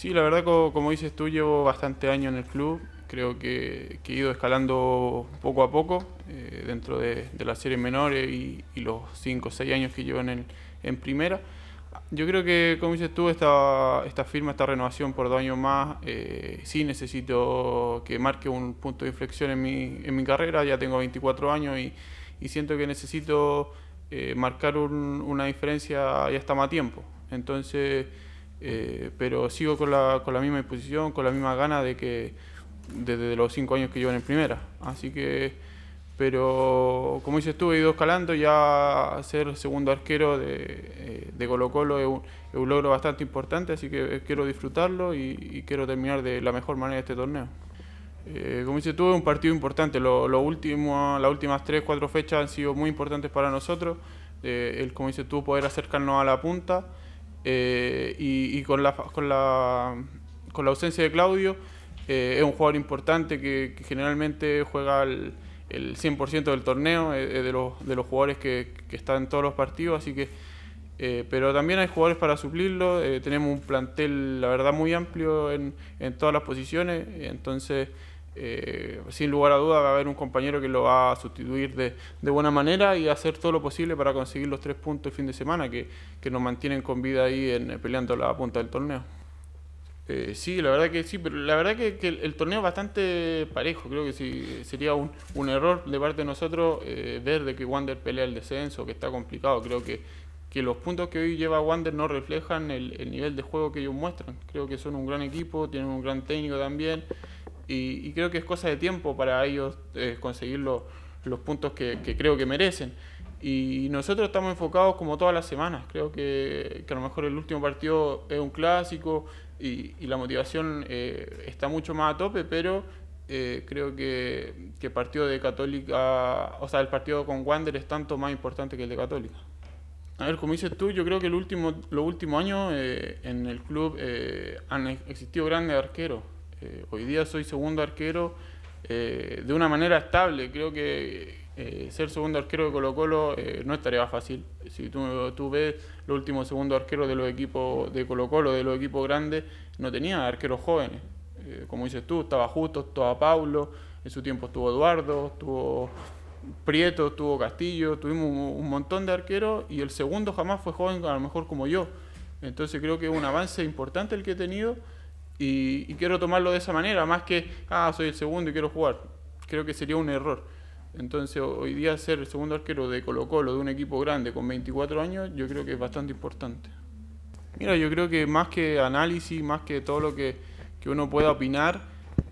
Sí, la verdad, como, dices tú, llevo bastante años en el club. Creo que, he ido escalando poco a poco eh, dentro de, las series menores y, los 5 o 6 años que llevo en, en primera. Yo creo que, como dices tú, esta, esta firma, esta renovación por dos años más, eh, sí necesito que marque un punto de inflexión en mi, en mi carrera. Ya tengo 24 años y, siento que necesito eh, marcar una diferencia, ya hasta más tiempo. Entonces eh, pero sigo con la, con la misma disposición, con la misma gana de que desde los cinco años que llevo en primera. Así que, pero como dice tú, he ido escalando, ya ser segundo arquero de, eh, de Colo Colo es un, logro bastante importante, así que eh, quiero disfrutarlo y, quiero terminar de la mejor manera este torneo. como dice tú, es un partido importante, lo, último, las últimas tres, cuatro fechas han sido muy importantes para nosotros, el, como dice tú, poder acercarnos a la punta. Eh, y, con, la, con, la, con la ausencia de Claudio, eh, es un jugador importante que, generalmente juega el, el 100% del torneo, eh, eh, de, los, de los jugadores que, que, están en todos los partidos, así que... pero también hay jugadores para suplirlo, tenemos un plantel, la verdad, muy amplio en, en todas las posiciones, entonces... Eh, sin lugar a duda va a haber un compañero que lo va a sustituir de, buena manera y hacer todo lo posible para conseguir los tres puntos el fin de semana que, nos mantienen con vida ahí en, eh, peleando la punta del torneo. Eh, sí, la verdad que sí, pero la verdad que, el, torneo es bastante parejo. Creo que sí, sería un, error de parte de nosotros ver de que Wander pelea el descenso, que está complicado. Creo que, los puntos que hoy lleva Wander no reflejan el, el nivel de juego que ellos muestran. Creo que son un gran equipo, tienen un gran técnico también y, creo que es cosa de tiempo para ellos eh, conseguir los puntos que, creo que merecen. Y nosotros estamos enfocados como todas las semanas, creo que, que a lo mejor el último partido es un clásico y, y la motivación eh, está mucho más a tope, pero eh, creo que, que, el partido de Católica, o sea, el partido con Wander es tanto más importante que el de Católica. A ver, como dices tú, yo creo que el último, los últimos años en el club han existido grandes arqueros eh, hoy día soy segundo arquero eh, de una manera estable. Creo que eh, ser segundo arquero de Colo Colo no es tarea fácil. Si tú, tú ves el último segundo arquero de los equipos de Colo Colo, de los equipos grandes, no tenía arqueros jóvenes. como dices tú, estaba Justo, estaba Paulo, en su tiempo estuvo Eduardo, estuvo Prieto, estuvo Castillo, tuvimos un montón de arqueros y el segundo jamás fue joven, a lo mejor como yo. Entonces creo que es un avance importante el que he tenido. Y, quiero tomarlo de esa manera, más que, ah, soy el segundo y quiero jugar. Creo que sería un error. Entonces, hoy día ser el segundo arquero de Colo Colo, de un equipo grande con 24 años, yo creo que es bastante importante. Mira, yo creo que más que análisis, más que todo lo que, que uno pueda opinar,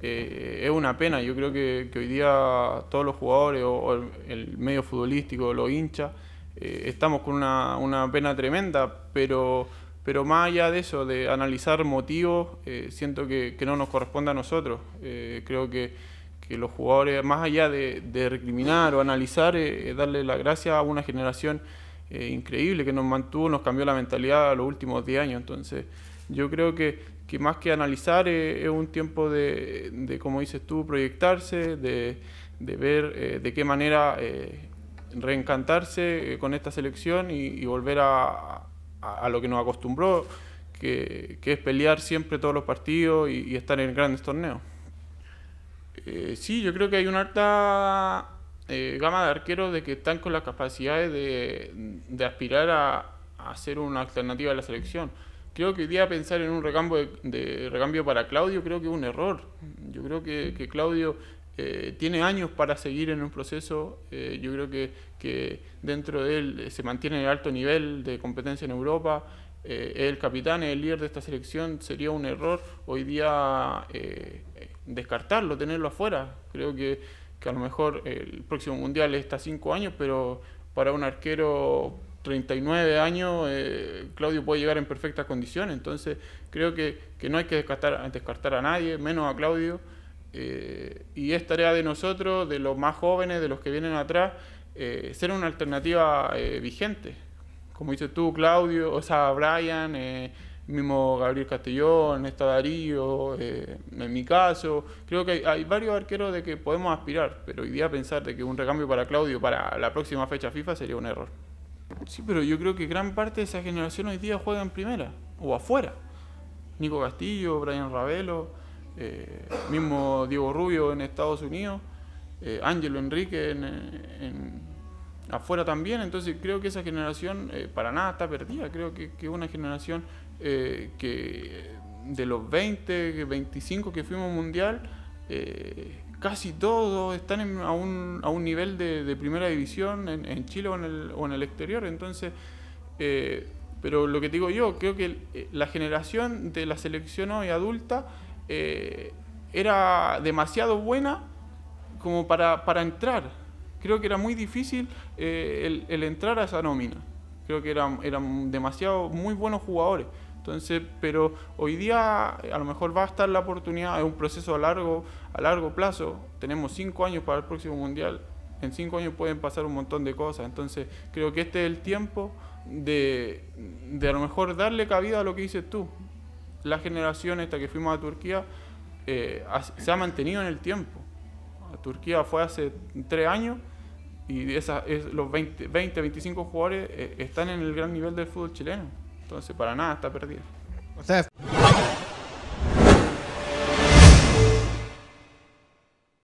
eh, es una pena. Yo creo que, hoy día todos los jugadores o, el medio futbolístico, los hinchas, eh, estamos con una, una pena tremenda, pero pero más allá de eso, de analizar motivos, eh, siento que, no nos corresponde a nosotros. Eh, creo que, los jugadores, más allá de, recriminar o analizar, eh, darle la gracia a una generación increíble que nos mantuvo, nos cambió la mentalidad a los últimos 10 años. Entonces, yo creo que, más que analizar es un tiempo de, como dices tú, proyectarse, de, ver de qué manera reencantarse con esta selección y volver a, a, lo que nos acostumbró, que, es pelear siempre todos los partidos y, estar en grandes torneos. Eh, sí, yo creo que hay una alta eh, gama de arqueros de que están con las capacidades de, aspirar a, a, ser una alternativa a la selección. Creo que iría a pensar en un recambio, recambio para Claudio creo que es un error. Yo creo que, que Claudio eh, tiene años para seguir en un proceso. Eh, yo creo que, dentro de él eh, se mantiene el alto nivel de competencia en Europa. es el capitán, es el líder de esta selección, sería un error hoy día descartarlo, tenerlo afuera. Creo que, a lo mejor el próximo mundial está a cinco años, pero para un arquero 39 años, Claudio puede llegar en perfectas condiciones. Entonces, creo que, no hay que descartar, descartar, a nadie, menos a Claudio. Eh, y es tarea de nosotros, de los más jóvenes, de los que vienen atrás, eh, ser una alternativa eh, vigente. Como dices tú, Claudio, o sea, Brian, mismo Gabriel Castellón, está Darío, en mi caso, creo que hay, hay, varios arqueros de que podemos aspirar, pero hoy día pensar de que un recambio para Claudio para la próxima fecha FIFA sería un error. Sí, pero yo creo que gran parte de esa generación hoy día juega en primera o afuera. Nico Castillo, Brian Ravelo. Eh, mismo Diego Rubio en Estados Unidos, eh, Ángelo Enrique eh, afuera también, entonces creo que esa generación para nada está perdida, creo que es una generación que de los 20, 25 que fuimos mundial, casi todos están a, un, nivel de, primera división en, Chile o en, el, exterior, entonces... pero lo que digo yo, creo que la generación de la selección hoy adulta eh, era demasiado buena como para, entrar. Creo que era muy difícil eh, el, entrar a esa nómina. Creo que eran, eran demasiado muy buenos jugadores. Entonces, pero hoy día eh, a lo mejor va a estar la oportunidad, es un proceso a largo, a largo plazo. Tenemos cinco años para el próximo mundial. En cinco años pueden pasar un montón de cosas. Entonces, creo que este es el tiempo de, de a lo mejor darle cabida a lo que dices tú, la generación esta que fuimos a Turquía eh, se ha mantenido en el tiempo. Turquía fue hace tres años y esa, los 20, 20, 25 jugadores eh, están en el gran nivel del fútbol chileno. Entonces, para nada está perdido.